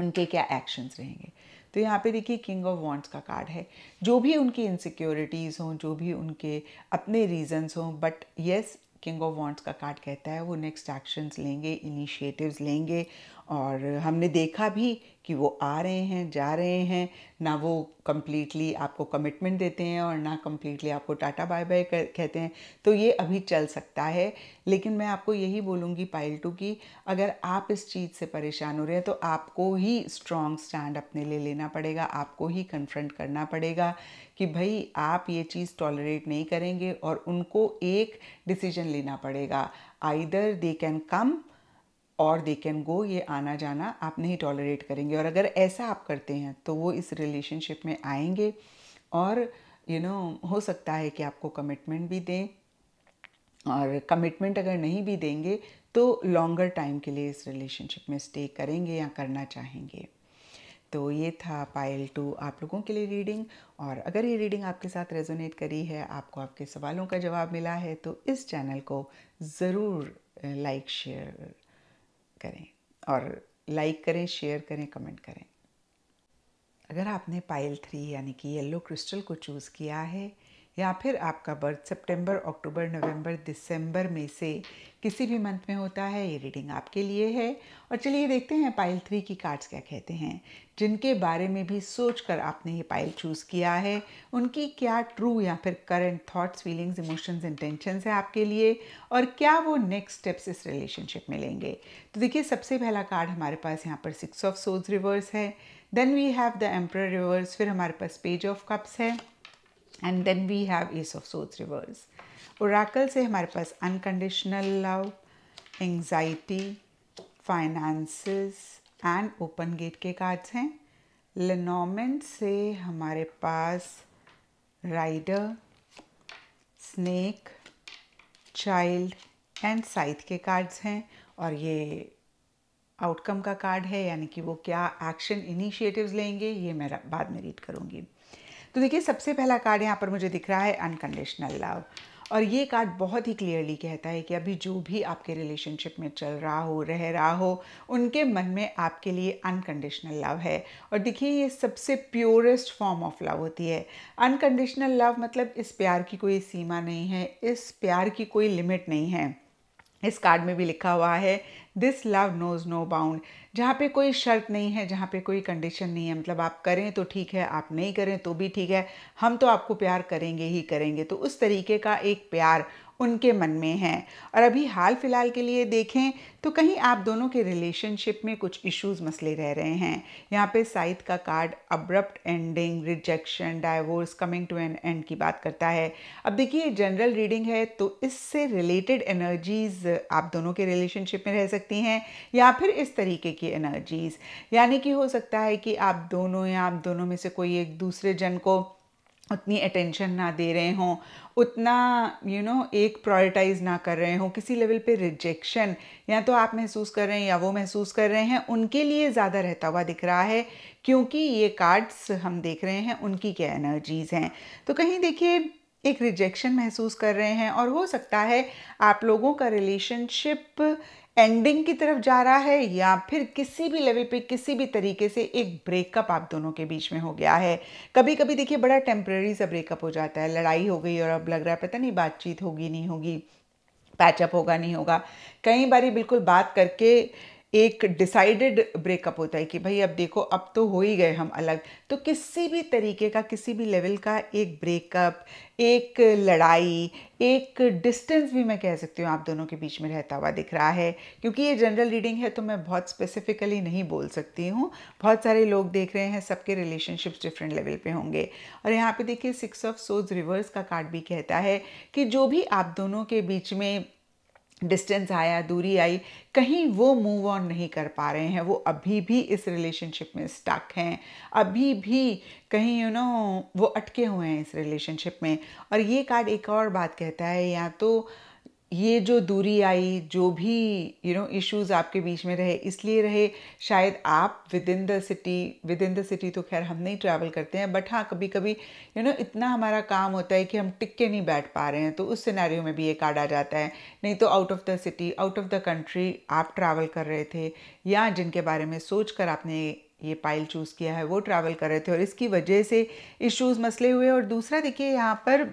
उनके क्या एक्शंस रहेंगे तो यहाँ पे देखिए किंग ऑफ वॉन्ट्स का कार्ड है जो भी उनकी इनसिक्योरिटीज़ हों जो भी उनके अपने रीजंस हों but yes king of wands का कार्ड कहता है वो नेक्स्ट एक्शंस लेंगे इनिशिएटिव्स लेंगे और हमने देखा भी कि वो आ रहे हैं जा रहे हैं ना वो कम्प्लीटली आपको कमिटमेंट देते हैं और ना कम्प्लीटली आपको टाटा बाय बाय कहते हैं तो ये अभी चल सकता है लेकिन मैं आपको यही बोलूँगी पाइल टू की अगर आप इस चीज़ से परेशान हो रहे हैं तो आपको ही स्ट्रॉन्ग स्टैंड अपने लिए लेना पड़ेगा आपको ही कन्फ्रंट करना पड़ेगा कि भाई आप ये चीज़ टॉलरेट नहीं करेंगे और उनको एक डिसीजन लेना पड़ेगा आइदर दे कैन कम और दे कैन गो ये आना जाना आप नहीं टॉलरेट करेंगे और अगर ऐसा आप करते हैं तो वो इस रिलेशनशिप में आएंगे और यू you नो know, हो सकता है कि आपको कमिटमेंट भी दें और कमिटमेंट अगर नहीं भी देंगे तो लॉन्गर टाइम के लिए इस रिलेशनशिप में स्टे करेंगे या करना चाहेंगे तो ये था पायल टू आप लोगों के लिए रीडिंग और अगर ये रीडिंग आपके साथ रेजोनेट करी है आपको आपके सवालों का जवाब मिला है तो इस चैनल को ज़रूर लाइक शेयर करें और लाइक करें शेयर करें कमेंट करें अगर आपने पाइल थ्री यानी कि येलो क्रिस्टल को चूज़ किया है या फिर आपका बर्थ सितंबर, अक्टूबर नवंबर, दिसंबर में से किसी भी मंथ में होता है ये रीडिंग आपके लिए है और चलिए देखते हैं पाइल थ्री की कार्ड्स क्या कहते हैं जिनके बारे में भी सोच कर आपने ये पाइल चूज़ किया है उनकी क्या ट्रू या फिर current thoughts feelings emotions intention है आपके लिए और क्या वो नेक्स्ट स्टेप्स इस रिलेशनशिप में लेंगे तो देखिए सबसे पहला कार्ड हमारे पास यहाँ पर सिक्स ऑफ सोज रिवर्स है then we have the emperor reverse फिर हमारे पास पेज ऑफ कप्स है and then we have ace of सोच रिवर्स ओराकल से हमारे पास unconditional love anxiety finances and open gate के कार्ड्स हैं लेनोमेंट से हमारे पास rider snake child and scythe के कार्ड्स हैं और ये आउटकम का कार्ड है यानी कि वो क्या एक्शन इनिशिएटिव्स लेंगे ये मैं बाद में रीड करूँगी तो देखिए सबसे पहला कार्ड यहाँ पर मुझे दिख रहा है अनकंडीशनल लव और ये कार्ड बहुत ही क्लियरली कहता है कि अभी जो भी आपके रिलेशनशिप में चल रहा हो रह रहा हो उनके मन में आपके लिए अनकंडीशनल लव है और देखिए ये सबसे प्योरेस्ट फॉर्म ऑफ लव होती है अनकंडीशनल लव मतलब इस प्यार की कोई सीमा नहीं है इस प्यार की कोई लिमिट नहीं है इस कार्ड में भी लिखा हुआ है this love knows no bound जहाँ पे कोई शर्त नहीं है जहाँ पे कोई कंडीशन नहीं है मतलब आप करें तो ठीक है आप नहीं करें तो भी ठीक है हम तो आपको प्यार करेंगे ही करेंगे तो उस तरीके का एक प्यार उनके मन में है और अभी हाल फिलहाल के लिए देखें तो कहीं आप दोनों के रिलेशनशिप में कुछ इश्यूज मसले रह रहे हैं यहाँ पे साइथ का card abrupt ending rejection divorce coming to an end की बात करता है अब देखिए जनरल रीडिंग है तो इससे रिलेटेड एनर्जीज आप दोनों के रिलेशनशिप में रह सकते सकती हैं या फिर इस तरीके की एनर्जीज़ यानी कि हो सकता है कि आप दोनों या आप दोनों में से कोई एक दूसरे जन को उतनी अटेंशन ना दे रहे हों उतना यू you नो know, एक प्रायोरिटाइज ना कर रहे हों किसी लेवल पे रिजेक्शन या तो आप महसूस कर रहे हैं या वो महसूस कर रहे हैं उनके लिए ज़्यादा रहता हुआ दिख रहा है क्योंकि ये कार्ड्स हम देख रहे हैं उनकी क्या एनर्जीज़ हैं तो कहीं देखिए एक रिजेक्शन महसूस कर रहे हैं और हो सकता है आप लोगों का रिलेशनशिप एंडिंग की तरफ जा रहा है या फिर किसी भी लेवल पे किसी भी तरीके से एक ब्रेकअप आप दोनों के बीच में हो गया है कभी कभी देखिए बड़ा टेम्प्रेरी सा ब्रेकअप हो जाता है लड़ाई हो गई और अब लग रहा है पता नहीं बातचीत होगी नहीं होगी पैचअप होगा नहीं होगा कई बार बिल्कुल बात करके एक डिसाइडेड ब्रेकअप होता है कि भाई अब देखो अब तो हो ही गए हम अलग तो किसी भी तरीके का किसी भी लेवल का एक ब्रेकअप एक लड़ाई एक डिस्टेंस भी मैं कह सकती हूँ आप दोनों के बीच में रहता हुआ दिख रहा है क्योंकि ये जनरल रीडिंग है तो मैं बहुत स्पेसिफिकली नहीं बोल सकती हूँ बहुत सारे लोग देख रहे हैं सबके रिलेशनशिप्स डिफरेंट लेवल पे होंगे और यहाँ पे देखिए सिक्स ऑफ सोज रिवर्स का कार्ड भी कहता है कि जो भी आप दोनों के बीच में डिस्टेंस आया दूरी आई कहीं वो मूव ऑन नहीं कर पा रहे हैं वो अभी भी इस रिलेशनशिप में स्टक हैं अभी भी कहीं यू you नो know, वो अटके हुए हैं इस रिलेशनशिप में और ये कार्ड एक और बात कहता है या तो ये जो दूरी आई जो भी यू नो इश्यूज आपके बीच में रहे इसलिए रहे शायद आप within the city within the city तो खैर हम नहीं ट्रैवल करते हैं बट हाँ कभी कभी यू नो इतना हमारा काम होता है कि हम टिक के नहीं बैठ पा रहे हैं तो उस सिनेरियो में भी ये कार्ड आ जाता है नहीं तो out of the city out of the country आप ट्रैवल कर रहे थे या जिनके बारे में सोच कर आपने ये पाइल चूज़ किया है वो ट्रैवल कर रहे थे और इसकी वजह से इश्यूज़ मसले हुए और दूसरा देखिए यहाँ पर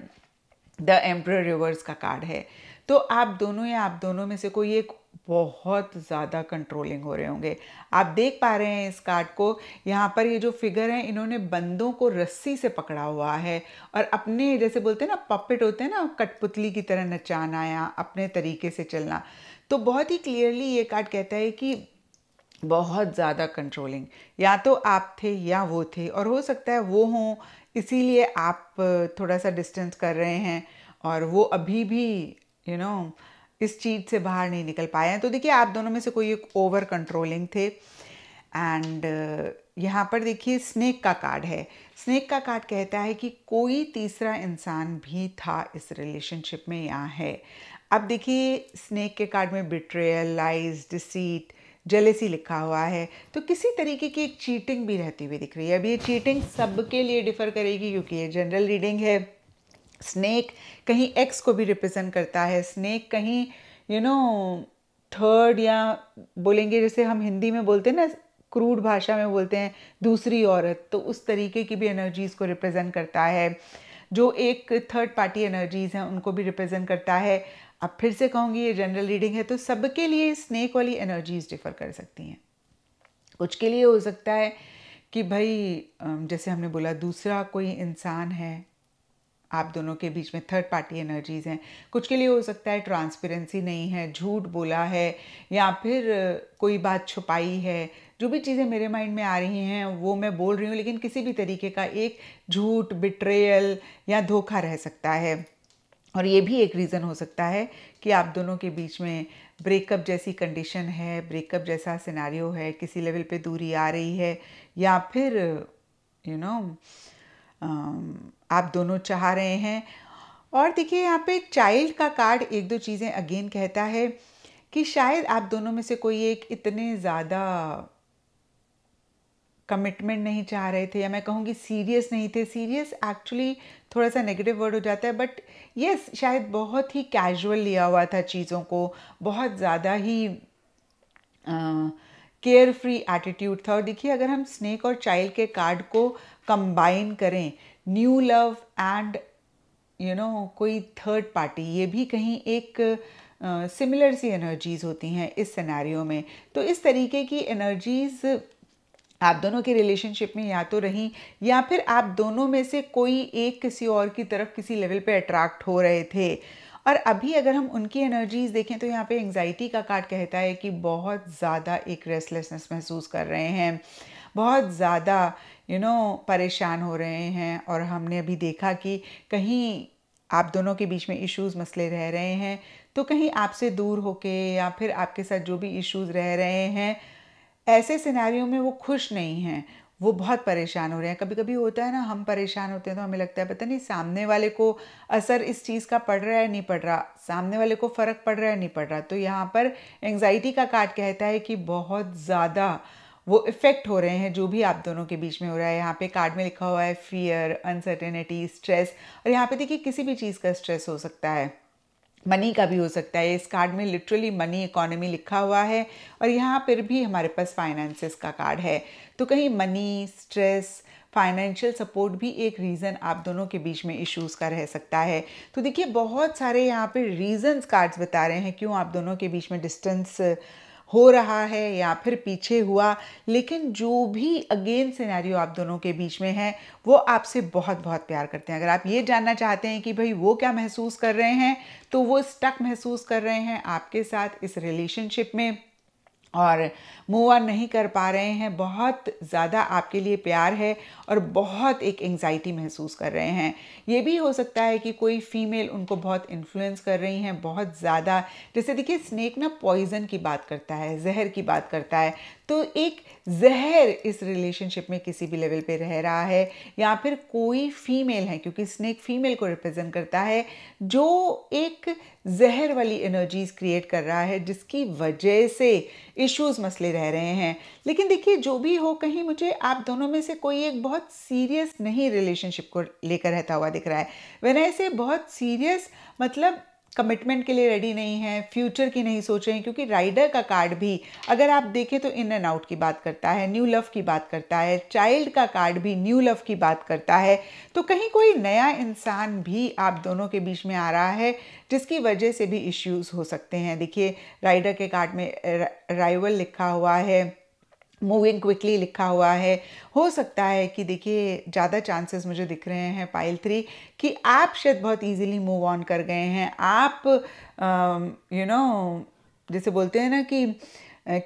द एम्प्र रिवर्स का कार्ड है तो आप दोनों या आप दोनों में से कोई एक बहुत ज़्यादा कंट्रोलिंग हो रहे होंगे आप देख पा रहे हैं इस कार्ड को यहाँ पर ये जो फिगर है इन्होंने बंदों को रस्सी से पकड़ा हुआ है और अपने जैसे बोलते हैं ना पपेट होते हैं ना कठपुतली की तरह नचाना या अपने तरीके से चलना तो बहुत ही क्लियरली ये कार्ड कहता है कि बहुत ज़्यादा कंट्रोलिंग या तो आप थे या वो थे और हो सकता है वो हों इसीलिए आप थोड़ा सा डिस्टेंस कर रहे हैं और वो अभी भी यू you नो know, इस चीज़ से बाहर नहीं निकल पाए हैं तो देखिए आप दोनों में से कोई एक ओवर कंट्रोलिंग थे एंड uh, यहाँ पर देखिए स्नेक का कार्ड है स्नेक का कार्ड कहता है कि कोई तीसरा इंसान भी था इस रिलेशनशिप में यहाँ है अब देखिए स्नेक के कार्ड में बिट्रेयल लाइज डिसीट जलेसी लिखा हुआ है तो किसी तरीके की एक चीटिंग भी रहती हुई दिख रही है अब ये चीटिंग सबके लिए डिफ़र करेगी क्योंकि ये जनरल रीडिंग है स्नेक कहीं एक्स को भी रिप्रेजेंट करता है स्नेक कहीं यू नो थर्ड या बोलेंगे जैसे हम हिंदी में बोलते हैं ना क्रूड भाषा में बोलते हैं दूसरी औरत तो उस तरीके की भी एनर्जीज़ को रिप्रेजेंट करता है जो एक थर्ड पार्टी एनर्जीज़ हैं उनको भी रिप्रेजेंट करता है अब फिर से कहूँगी ये जनरल रीडिंग है तो सबके लिए स्नेक वाली एनर्जीज़ डिफ़र कर सकती हैं कुछ के लिए हो सकता है कि भाई जैसे हमने बोला दूसरा कोई इंसान है आप दोनों के बीच में थर्ड पार्टी एनर्जीज हैं कुछ के लिए हो सकता है ट्रांसपेरेंसी नहीं है झूठ बोला है या फिर कोई बात छुपाई है जो भी चीज़ें मेरे माइंड में आ रही हैं वो मैं बोल रही हूँ लेकिन किसी भी तरीके का एक झूठ बिट्रेयल या धोखा रह सकता है और ये भी एक रीज़न हो सकता है कि आप दोनों के बीच में ब्रेकअप जैसी कंडीशन है ब्रेकअप जैसा सिनारियो है किसी लेवल पे दूरी आ रही है या फिर यू you नो know, आप दोनों चाह रहे हैं और देखिए यहाँ पे चाइल्ड का कार्ड एक दो चीज़ें अगेन कहता है कि शायद आप दोनों में से कोई एक इतने ज़्यादा कमिटमेंट नहीं चाह रहे थे या मैं कहूँगी सीरियस नहीं थे सीरियस एक्चुअली थोड़ा सा नेगेटिव वर्ड हो जाता है बट यस yes, शायद बहुत ही कैजुअल लिया हुआ था चीज़ों को बहुत ज़्यादा ही केयर फ्री एटीट्यूड था और देखिए अगर हम स्नेक और चाइल्ड के कार्ड को कंबाइन करें new love and you know कोई थर्ड पार्टी ये भी कहीं एक सिमिलर सी एनर्जीज़ होती हैं इस सिनेरियो में तो इस तरीके की एनर्जीज़ आप दोनों के रिलेशनशिप में या तो रहीं या फिर आप दोनों में से कोई एक किसी और की तरफ किसी लेवल पे अट्रैक्ट हो रहे थे और अभी अगर हम उनकी एनर्जीज़ देखें तो यहाँ पे एंगजाइटी का कार्ड कहता है कि बहुत ज़्यादा एक रेस्टलेसनेस महसूस कर रहे हैं बहुत ज़्यादा यू नो परेशान हो रहे हैं और हमने अभी देखा कि कहीं आप दोनों के बीच में इश्यूज मसले रह रहे हैं तो कहीं आपसे दूर होके या फिर आपके साथ जो भी इश्यूज रह रहे हैं ऐसे सिनेरियो में वो खुश नहीं हैं वो बहुत परेशान हो रहे हैं कभी कभी होता है ना हम परेशान होते हैं तो हमें लगता है पता नहीं सामने वाले को असर इस चीज़ का पड़ रहा है नहीं पड़ रहा सामने वाले को फ़र्क पड़ रहा है नहीं पड़ रहा तो यहाँ पर एंग्जाइटी का कार्ड कहता है कि बहुत ज़्यादा वो इफ़ेक्ट हो रहे हैं जो भी आप दोनों के बीच में हो रहा है यहाँ पे कार्ड में लिखा हुआ है फियर अनसर्टेनिटी स्ट्रेस और यहाँ पे देखिए किसी भी चीज़ का स्ट्रेस हो सकता है मनी का भी हो सकता है इस कार्ड में लिटरली मनी इकोनॉमी लिखा हुआ है और यहाँ पर भी हमारे पास फाइनेंसिस का कार्ड है तो कहीं मनी स्ट्रेस फाइनेंशियल सपोर्ट भी एक रीज़न आप दोनों के बीच में इश्यूज़ का रह सकता है तो देखिए बहुत सारे यहाँ पे रीजंस कार्ड्स बता रहे हैं क्यों आप दोनों के बीच में डिस्टेंस हो रहा है या फिर पीछे हुआ लेकिन जो भी अगेन सिनेरियो आप दोनों के बीच में है वो आपसे बहुत बहुत प्यार करते हैं अगर आप ये जानना चाहते हैं कि भाई वो क्या महसूस कर रहे हैं तो वो स्टक महसूस कर रहे हैं आपके साथ इस रिलेशनशिप में और मूव ऑन नहीं कर पा रहे हैं बहुत ज़्यादा आपके लिए प्यार है और बहुत एक एंग्जाइटी महसूस कर रहे हैं ये भी हो सकता है कि कोई फीमेल उनको बहुत इन्फ्लुएंस कर रही हैं बहुत ज़्यादा जैसे देखिए स्नेक ना पॉइजन की बात करता है जहर की बात करता है तो एक जहर इस रिलेशनशिप में किसी भी लेवल पे रह रहा है या फिर कोई फीमेल है क्योंकि स्नेक फीमेल को रिप्रेजेंट करता है जो एक जहर वाली एनर्जीज क्रिएट कर रहा है जिसकी वजह से इश्यूज मसले रह रहे हैं लेकिन देखिए जो भी हो कहीं मुझे आप दोनों में से कोई एक बहुत सीरियस नहीं रिलेशनशिप को लेकर रहता हुआ दिख रहा है वैन ऐसे बहुत सीरियस मतलब कमिटमेंट के लिए रेडी नहीं है फ्यूचर की नहीं सोच रहे हैं क्योंकि राइडर का कार्ड भी अगर आप देखें तो इन एंड आउट की बात करता है न्यू लव की बात करता है चाइल्ड का कार्ड भी न्यू लव की बात करता है तो कहीं कोई नया इंसान भी आप दोनों के बीच में आ रहा है जिसकी वजह से भी इश्यूज़ हो सकते हैं देखिए राइडर के कार्ड में राइवल लिखा हुआ है मूविंग क्विकली लिखा हुआ है हो सकता है कि देखिए ज़्यादा चांसेस मुझे दिख रहे हैं पाइल थ्री कि आप शायद बहुत इजीली मूव ऑन कर गए हैं आप यू नो जैसे बोलते हैं ना कि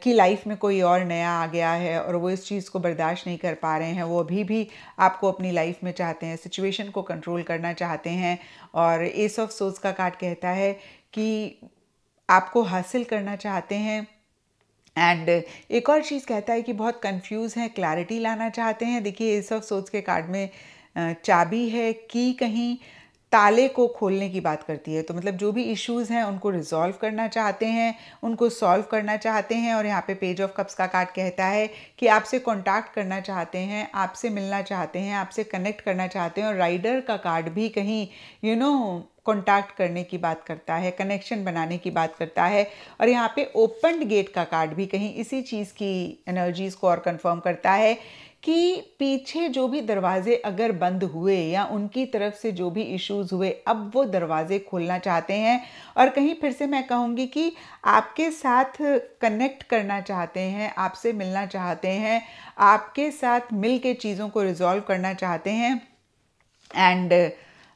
कि लाइफ में कोई और नया आ गया है और वो इस चीज़ को बर्दाश्त नहीं कर पा रहे हैं वो अभी भी आपको अपनी लाइफ में चाहते हैं सिचुएशन को कंट्रोल करना चाहते हैं और एस ऑफ सोच का कार्ड कहता है कि आपको हासिल करना चाहते हैं एंड uh, एक और चीज़ कहता है कि बहुत कंफ्यूज हैं क्लैरिटी लाना चाहते हैं देखिए इस ऑफ सोच के कार्ड में चाबी है की कहीं ताले को खोलने की बात करती है तो मतलब जो भी इश्यूज़ हैं उनको रिजॉल्व करना चाहते हैं उनको सॉल्व करना चाहते हैं और यहाँ पे पेज ऑफ कप्स का कार्ड कहता है कि आपसे कांटेक्ट करना चाहते हैं आपसे मिलना चाहते हैं आपसे कनेक्ट करना चाहते हैं और राइडर का कार्ड भी कहीं यू नो कॉन्टैक्ट करने की बात करता है कनेक्शन बनाने की बात करता है और यहाँ पे ओपन गेट का कार्ड भी कहीं इसी चीज़ की एनर्जीज़ को और कंफर्म करता है कि पीछे जो भी दरवाजे अगर बंद हुए या उनकी तरफ से जो भी इश्यूज हुए अब वो दरवाजे खोलना चाहते हैं और कहीं फिर से मैं कहूँगी कि आपके साथ कनेक्ट करना चाहते हैं आपसे मिलना चाहते हैं आपके साथ मिल के चीज़ों को रिजॉल्व करना चाहते हैं एंड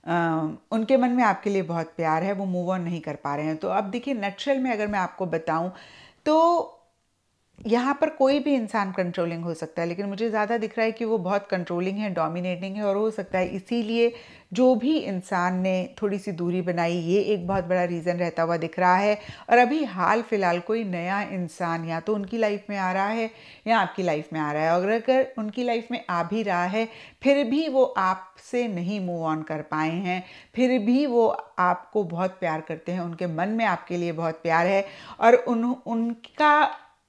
Uh, उनके मन में आपके लिए बहुत प्यार है वो मूव ऑन नहीं कर पा रहे हैं तो अब देखिए नेचुरल में अगर मैं आपको बताऊं तो यहाँ पर कोई भी इंसान कंट्रोलिंग हो सकता है लेकिन मुझे ज़्यादा दिख रहा है कि वो बहुत कंट्रोलिंग है डोमिनेटिंग है और हो सकता है इसीलिए जो भी इंसान ने थोड़ी सी दूरी बनाई ये एक बहुत बड़ा रीज़न रहता हुआ दिख रहा है और अभी हाल फिलहाल कोई नया इंसान या तो उनकी लाइफ में आ रहा है या आपकी लाइफ में आ रहा है और अगर उनकी लाइफ में आ भी रहा है फिर भी वो आपसे नहीं मूव ऑन कर पाए हैं फिर भी वो आपको बहुत प्यार करते हैं उनके मन में आपके लिए बहुत प्यार है और उन उनका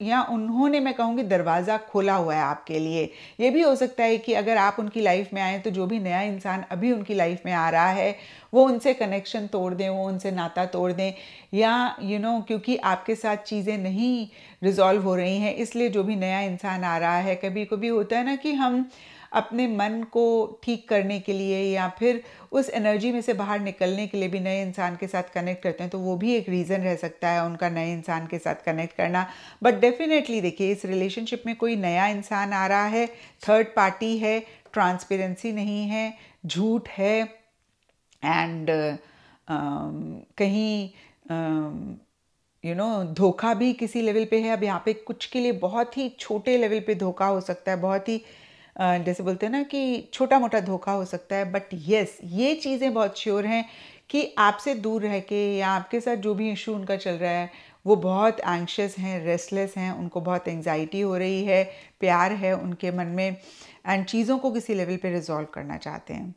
या उन्होंने मैं कहूँगी दरवाज़ा खोला हुआ है आपके लिए ये भी हो सकता है कि अगर आप उनकी लाइफ में आए तो जो भी नया इंसान अभी उनकी लाइफ में आ रहा है वो उनसे कनेक्शन तोड़ दें वो उनसे नाता तोड़ दें या यू you नो know, क्योंकि आपके साथ चीज़ें नहीं रिजॉल्व हो रही हैं इसलिए जो भी नया इंसान आ रहा है कभी कभी होता है ना कि हम अपने मन को ठीक करने के लिए या फिर उस एनर्जी में से बाहर निकलने के लिए भी नए इंसान के साथ कनेक्ट करते हैं तो वो भी एक रीज़न रह सकता है उनका नए इंसान के साथ कनेक्ट करना बट डेफिनेटली देखिए इस रिलेशनशिप में कोई नया इंसान आ रहा है थर्ड पार्टी है ट्रांसपेरेंसी नहीं है झूठ है एंड um, कहीं यू um, नो धोखा भी किसी लेवल पे है अब यहाँ पे कुछ के लिए बहुत ही छोटे लेवल पे धोखा हो सकता है बहुत ही जैसे बोलते हैं ना कि छोटा मोटा धोखा हो सकता है बट येस ये चीज़ें बहुत श्योर हैं कि आपसे दूर रह के या आपके साथ जो भी इशू उनका चल रहा है वो बहुत एंक्शस हैं रेस्टलेस हैं उनको बहुत एंग्जाइटी हो रही है प्यार है उनके मन में एंड चीज़ों को किसी लेवल पे रिजॉल्व करना चाहते हैं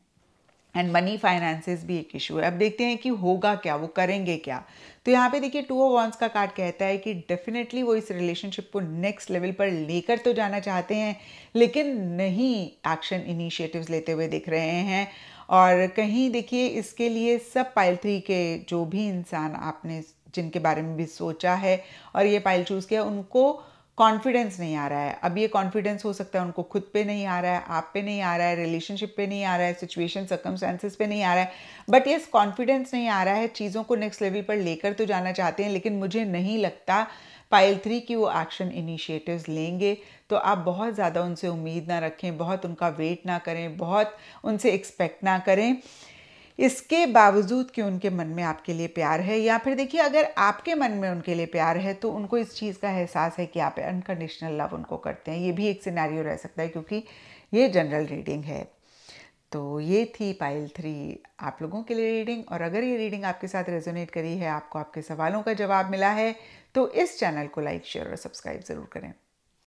एंड मनी फाइनेंसेस भी एक इशू है अब देखते हैं कि होगा क्या वो करेंगे क्या तो यहाँ पे देखिए टू ऑफ वॉन्स का कार्ड कहता है कि डेफिनेटली वो इस रिलेशनशिप को नेक्स्ट लेवल पर लेकर तो जाना चाहते हैं लेकिन नहीं एक्शन इनिशिएटिव्स लेते हुए दिख रहे हैं और कहीं देखिए इसके लिए सब पाइल थ्री के जो भी इंसान आपने जिनके बारे में भी सोचा है और ये पाइल चूज़ किया उनको कॉन्फिडेंस नहीं आ रहा है अब ये कॉन्फिडेंस हो सकता है उनको खुद पे नहीं आ रहा है आप पे नहीं आ रहा है रिलेशनशिप पे नहीं आ रहा है सिचुएशन सर्कमस्टेंसेस पे नहीं आ रहा है बट यस कॉन्फिडेंस नहीं आ रहा है चीज़ों को नेक्स्ट लेवल पर लेकर तो जाना चाहते हैं लेकिन मुझे नहीं लगता पाइल थ्री की वो एक्शन इनिशिएटिव्स लेंगे तो आप बहुत ज़्यादा उनसे उम्मीद ना रखें बहुत उनका वेट ना करें बहुत उनसे एक्सपेक्ट ना करें इसके बावजूद कि उनके मन में आपके लिए प्यार है या फिर देखिए अगर आपके मन में उनके लिए प्यार है तो उनको इस चीज़ का एहसास है कि आप अनकंडीशनल लव उनको करते हैं ये भी एक सिनारी रह सकता है क्योंकि ये जनरल रीडिंग है तो ये थी पाइल थ्री आप लोगों के लिए रीडिंग और अगर ये रीडिंग आपके साथ रेजोनेट करी है आपको आपके सवालों का जवाब मिला है तो इस चैनल को लाइक शेयर और सब्सक्राइब ज़रूर करें